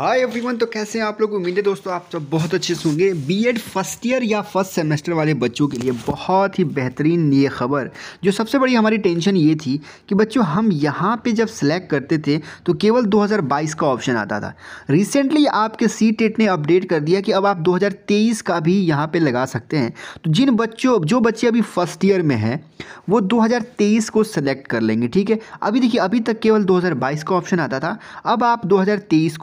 hi everyone तो कैसे हैं आप लोग उम्मीद है दोस्तों आप सब बहुत अच्छे से होंगे बीएड फर्स्ट ईयर या फर्स्ट सेमेस्टर वाले बच्चों के लिए बहुत ही बेहतरीन ये खबर जो सबसे बड़ी हमारी टेंशन ये थी कि बच्चों हम यहाँ पे जब सेलेक्ट करते थे तो केवल 2022 का ऑप्शन आता था रिसेंटली आपके सी टेट ने अपडेट कर दिया कि अब आप दो का भी यहाँ पर लगा सकते हैं तो जिन बच्चों जो बच्चे अभी फर्स्ट ईयर में हैं वो दो को सिलेक्ट कर लेंगे ठीक है अभी देखिए अभी तक केवल दो का ऑप्शन आता था अब आप दो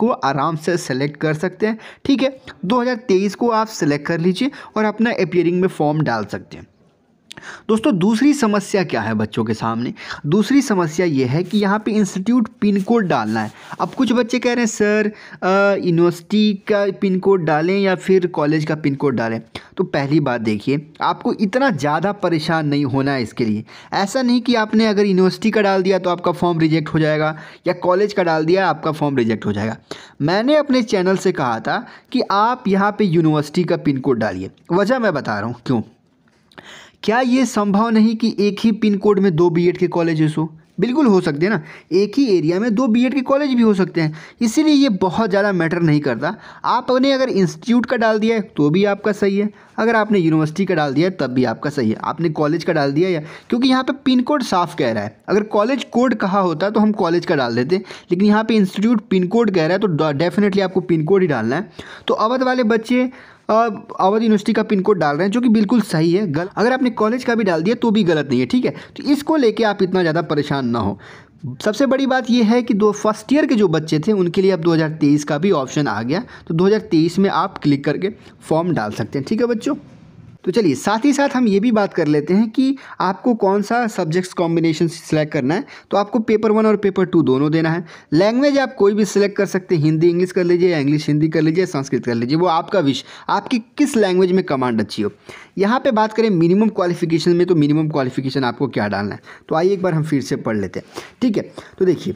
को आराम से सेलेक्ट कर सकते हैं ठीक है 2023 को आप सेलेक्ट कर लीजिए और अपना अपियरिंग में फॉर्म डाल सकते हैं दोस्तों दूसरी समस्या क्या है बच्चों के सामने दूसरी समस्या ये है कि यहाँ पे इंस्टीट्यूट पिन कोड डालना है अब कुछ बच्चे कह रहे हैं सर यूनिवर्सिटी का पिन कोड डालें या फिर कॉलेज का पिन कोड डालें तो पहली बात देखिए आपको इतना ज़्यादा परेशान नहीं होना है इसके लिए ऐसा नहीं कि आपने अगर यूनिवर्सिटी का डाल दिया तो आपका फॉर्म रिजेक्ट हो जाएगा या कॉलेज का डाल दिया आपका फॉर्म रिजेक्ट हो जाएगा मैंने अपने चैनल से कहा था कि आप यहाँ पे यूनिवर्सिटी का पिन कोड डालिए वजह मैं बता रहा हूँ क्यों क्या ये संभव नहीं कि एक ही पिन कोड में दो बीएड के कॉलेजेस हो बिल्कुल हो सकते हैं ना एक ही एरिया में दो बीएड के कॉलेज भी हो सकते हैं इसीलिए ये बहुत ज़्यादा मैटर नहीं करता आपने अगर इंस्टीट्यूट का डाल दिया है तो भी आपका सही है अगर आपने यूनिवर्सिटी का डाल दिया है तब भी आपका सही है आपने कॉलेज का डाल दिया या क्योंकि यहाँ पर पिन कोड साफ कह रहा है अगर कॉलेज कोड कहा होता तो हम कॉलेज का डाल देते लेकिन यहाँ पर इंस्टीट्यूट पिन कोड कह रहा है तो डेफिनेटली आपको पिन कोड ही डालना है तो अवध वाले बच्चे अवध यूनिवर्सिटी का पिन कोड डाल रहे हैं जो कि बिल्कुल सही है गलत अगर आपने कॉलेज का भी डाल दिया तो भी गलत नहीं है ठीक है तो इसको लेके आप इतना ज़्यादा परेशान ना हो सबसे बड़ी बात यह है कि दो फर्स्ट ईयर के जो बच्चे थे उनके लिए अब 2023 का भी ऑप्शन आ गया तो 2023 में आप क्लिक करके फॉर्म डाल सकते हैं ठीक है बच्चों तो चलिए साथ ही साथ हम ये भी बात कर लेते हैं कि आपको कौन सा सब्जेक्ट्स कॉम्बिनेशन सिलेक्ट करना है तो आपको पेपर वन और पेपर टू दोनों देना है लैंग्वेज आप कोई भी सिलेक्ट कर सकते हैं हिंदी इंग्लिश कर लीजिए या इंग्लिश हिंदी कर लीजिए संस्कृत कर लीजिए वो आपका विश आपकी किस लैंग्वेज में कमांड अच्छी हो यहाँ पर बात करें मिनिमम क्वालिफिकेशन में तो मिनिमम क्वालिफिकेशन आपको क्या डालना है तो आइए एक बार हम फिर से पढ़ लेते हैं ठीक है तो देखिए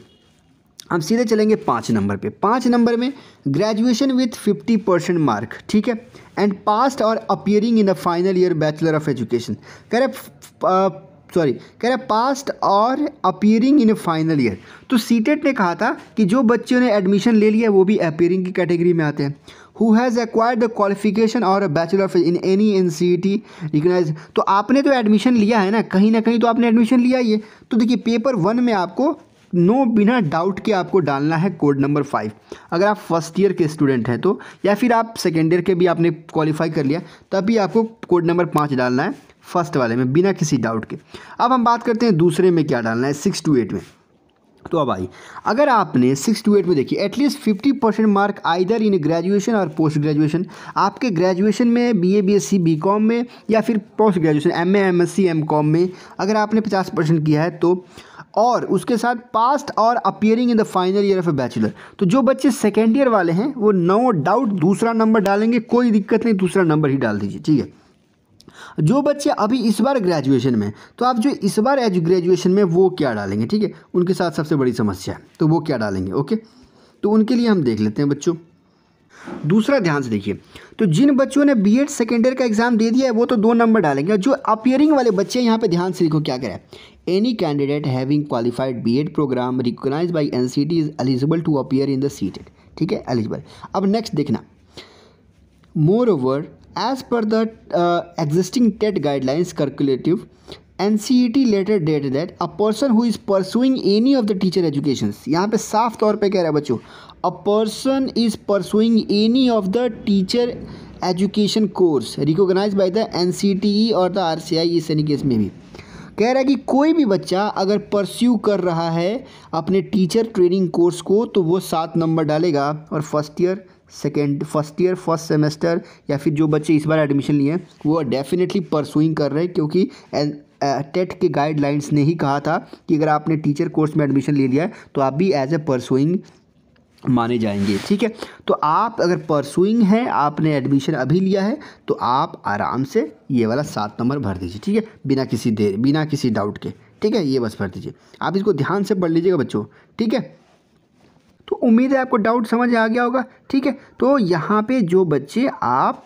हम सीधे चलेंगे पाँच नंबर पे पाँच नंबर में graduation with fifty percent mark ठीक है and passed or appearing in the final year bachelor of education कह रहे सॉरी कह रहे passed or appearing in final year तो सीटेट e ने कहा था कि जो बच्चों ने एडमिशन ले लिया वो भी अपियरिंग की कैटेगरी में आते हैं who has acquired the qualification or a bachelor of in any N C T recognise तो आपने तो एडमिशन लिया है ना कहीं ना कहीं तो आपने एडमिशन लिया ही है तो देखिए पेपर वन में आपको नो बिना डाउट के आपको डालना है कोड नंबर फाइव अगर आप फर्स्ट ईयर के स्टूडेंट हैं तो या फिर आप सेकेंड ईयर के भी आपने क्वालिफाई कर लिया तभी आपको कोड नंबर पाँच डालना है फर्स्ट वाले में बिना किसी डाउट के अब हम बात करते हैं दूसरे में क्या डालना है सिक्स टू एट में तो अब आई अगर आपने सिक्स टू एट में देखिए at least fifty percent mark either in graduation or post graduation आपके ग्रेजुएशन में बीए बीएससी बीकॉम में या फिर post graduation MA MSc MCom में अगर आपने पचास परसेंट किया है तो और उसके साथ passed or appearing in the final year of a bachelor तो जो बच्चे सेकेंड ईयर वाले हैं वो नो डाउट दूसरा नंबर डालेंगे कोई दिक्कत नहीं दूसरा नंबर ही डाल दीजिए ठीक है जो बच्चे अभी इस बार ग्रेजुएशन में तो आप जो इस बार एज ग्रेजुएशन में वो क्या डालेंगे ठीक है उनके साथ सबसे बड़ी समस्या है तो वो क्या डालेंगे ओके तो उनके लिए हम देख लेते हैं बच्चों दूसरा ध्यान से देखिए तो जिन बच्चों ने बी एड सेकेंड ईयर का एग्जाम दे दिया है वो तो दो नंबर डालेंगे जो अपियरिंग वाले बच्चे यहाँ पे ध्यान से देखो क्या करें any candidate having qualified B Ed programme recognise by N C T is eligible to appear in the CTET ठीक है एलिजिबल अब नेक्स्ट देखना moreover as per the existing TET guidelines circulative N C E T letter date that a person who is pursuing any of the teacher education यहाँ पे साफ तौर पे कह रहा है बच्चों a person is pursuing any of the teacher education course recognise by the N C T E or the R C आई इस यानी केस में भी कह रहा है कि कोई भी बच्चा अगर परस्यू कर रहा है अपने टीचर ट्रेनिंग कोर्स को तो वो सात नंबर डालेगा और first year second first year first semester या फिर जो बच्चे इस बार एडमिशन लिए हैं वो डेफिनेटली परसुइंग कर रहे हैं क्योंकि टेट के गाइडलाइंस ने ही कहा था कि अगर आपने टीचर कोर्स में एडमिशन ले लिया है तो आप भी एज ए परसुइंग माने जाएंगे ठीक है तो आप अगर परसुइंग हैं आपने एडमिशन अभी लिया है तो आप आराम से ये वाला सात नंबर भर दीजिए ठीक है बिना किसी देर बिना किसी डाउट के ठीक है ये बस भर दीजिए आप इसको ध्यान से पढ़ लीजिएगा बच्चों ठीक है तो उम्मीद है आपको डाउट समझ आ गया होगा ठीक है तो यहाँ पे जो बच्चे आप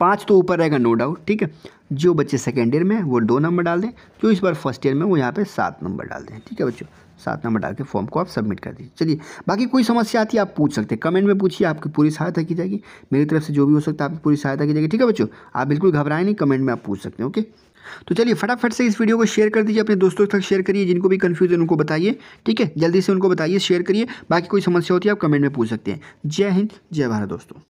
पाँच तो ऊपर रहेगा नो डाउट ठीक है जो बच्चे सेकेंड ईयर में वो दो नंबर डाल दें जो इस बार फर्स्ट ईयर में वो यहाँ पे सात नंबर डाल दें ठीक है बच्चों सात नंबर डाल के फॉर्म को आप सबमिट कर दीजिए चलिए बाकी कोई समस्या आती है आप पूछ सकते हैं कमेंट में पूछिए आपकी पूरी सहायता की जाएगी मेरी तरफ से जो भी हो सकता है आपकी पूरी सहायता की जाएगी ठीक है बच्चों आप बिल्कुल घबराएं नहीं कमेंट में आप पूछ सकते हैं ओके तो चलिए फटाफट से इस वीडियो को शेयर कर दीजिए अपने दोस्तों तक शेयर करिए जिनको भी कन्फ्यूजन उनको बताइए ठीक है जल्दी से उनको बताइए शेयर करिए बाकी कोई समस्या होती है आप कमेंट में पूछ सकते हैं जय हिंद जय भारत दोस्तों